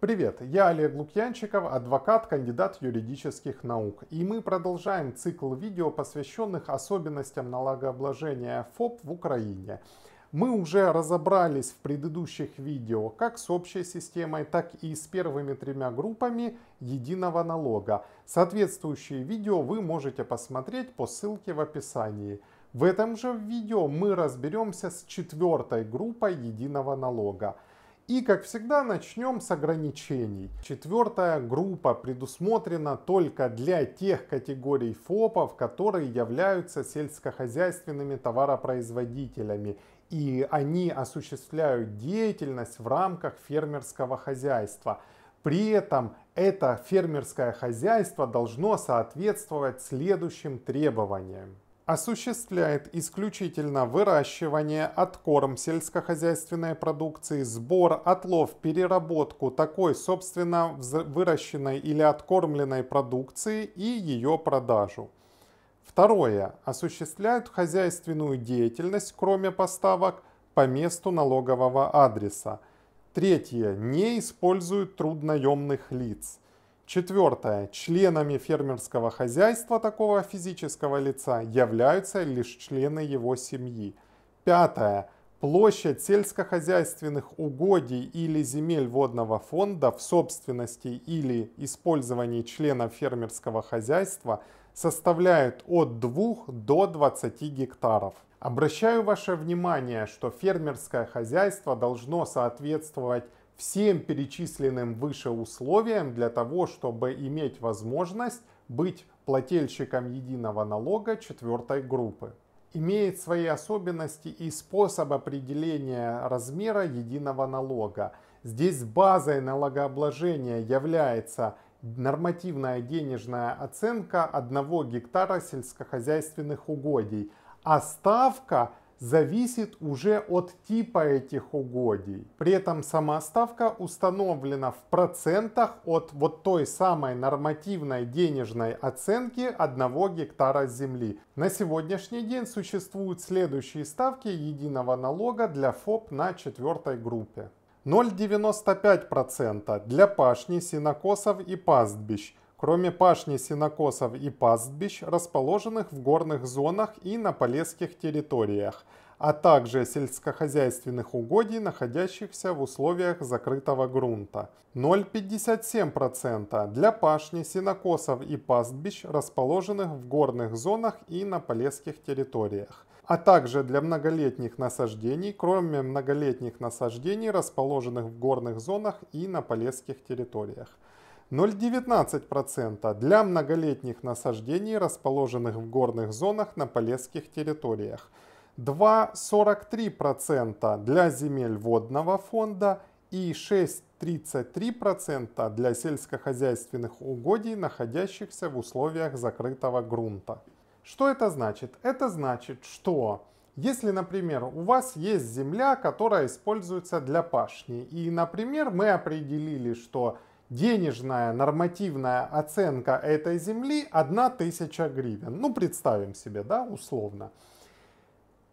Привет, я Олег Лукьянчиков, адвокат, кандидат юридических наук. И мы продолжаем цикл видео, посвященных особенностям налогообложения ФОП в Украине. Мы уже разобрались в предыдущих видео как с общей системой, так и с первыми тремя группами единого налога. Соответствующие видео вы можете посмотреть по ссылке в описании. В этом же видео мы разберемся с четвертой группой единого налога – и, как всегда, начнем с ограничений. Четвертая группа предусмотрена только для тех категорий ФОПов, которые являются сельскохозяйственными товаропроизводителями и они осуществляют деятельность в рамках фермерского хозяйства. При этом это фермерское хозяйство должно соответствовать следующим требованиям осуществляет исключительно выращивание, откорм сельскохозяйственной продукции, сбор, отлов, переработку такой собственно выращенной или откормленной продукции и ее продажу. Второе. Осуществляют хозяйственную деятельность, кроме поставок, по месту налогового адреса. Третье. Не используют трудноемных лиц. Четвертое. Членами фермерского хозяйства такого физического лица являются лишь члены его семьи. Пятое. Площадь сельскохозяйственных угодий или земель водного фонда в собственности или использовании членов фермерского хозяйства составляет от 2 до 20 гектаров. Обращаю ваше внимание, что фермерское хозяйство должно соответствовать всем перечисленным выше условиям для того, чтобы иметь возможность быть плательщиком единого налога четвертой группы. Имеет свои особенности и способ определения размера единого налога. Здесь базой налогообложения является нормативная денежная оценка 1 гектара сельскохозяйственных угодий, а ставка зависит уже от типа этих угодий. При этом сама ставка установлена в процентах от вот той самой нормативной денежной оценки одного гектара земли. На сегодняшний день существуют следующие ставки единого налога для ФОП на четвертой группе. 0,95% для пашни, синокосов и пастбищ – кроме пашни синокосов и пастбищ, расположенных в горных зонах и на полесских территориях, а также сельскохозяйственных угодий, находящихся в условиях закрытого грунта. 0,57% для пашни, синокосов и пастбищ, расположенных в горных зонах и на полесских территориях а также для многолетних насаждений, кроме многолетних насаждений, расположенных в горных зонах и на полесских территориях. 0,19% для многолетних насаждений, расположенных в горных зонах на полесских территориях, 2,43% для земель водного фонда и 6,33% для сельскохозяйственных угодий, находящихся в условиях закрытого грунта. Что это значит? Это значит, что если, например, у вас есть земля, которая используется для пашни, и, например, мы определили, что денежная нормативная оценка этой земли 1000 гривен. Ну, представим себе, да, условно.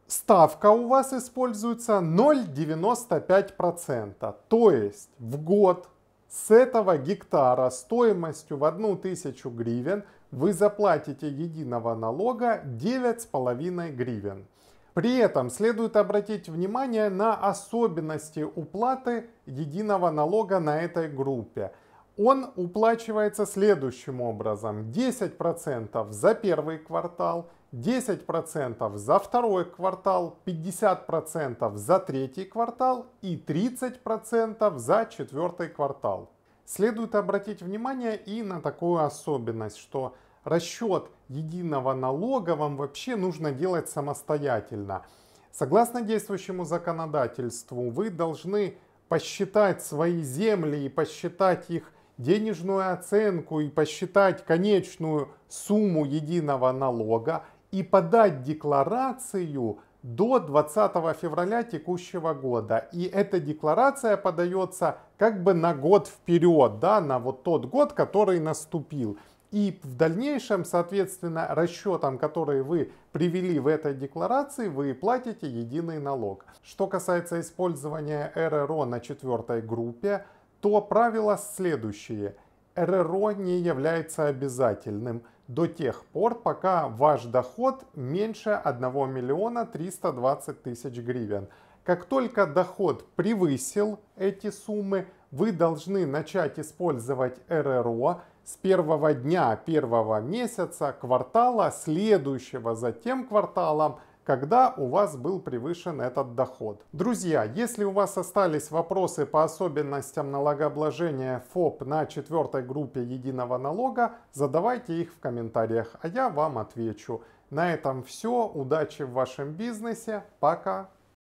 Ставка у вас используется 0,95%. То есть в год с этого гектара стоимостью в 1000 гривен вы заплатите единого налога 9,5 гривен. При этом следует обратить внимание на особенности уплаты единого налога на этой группе – он уплачивается следующим образом. 10% за первый квартал, 10% за второй квартал, 50% за третий квартал и 30% за четвертый квартал. Следует обратить внимание и на такую особенность, что расчет единого налога вам вообще нужно делать самостоятельно. Согласно действующему законодательству, вы должны посчитать свои земли и посчитать их денежную оценку и посчитать конечную сумму единого налога и подать декларацию до 20 февраля текущего года. И эта декларация подается как бы на год вперед, да, на вот тот год, который наступил. И в дальнейшем, соответственно, расчетам, которые вы привели в этой декларации, вы платите единый налог. Что касается использования РРО на четвертой группе, то правила следующие. РРО не является обязательным до тех пор, пока ваш доход меньше 1 миллиона 320 тысяч гривен. Как только доход превысил эти суммы, вы должны начать использовать РРО с первого дня первого месяца, квартала, следующего за тем кварталом когда у вас был превышен этот доход. Друзья, если у вас остались вопросы по особенностям налогообложения ФОП на четвертой группе единого налога, задавайте их в комментариях, а я вам отвечу. На этом все. Удачи в вашем бизнесе. Пока.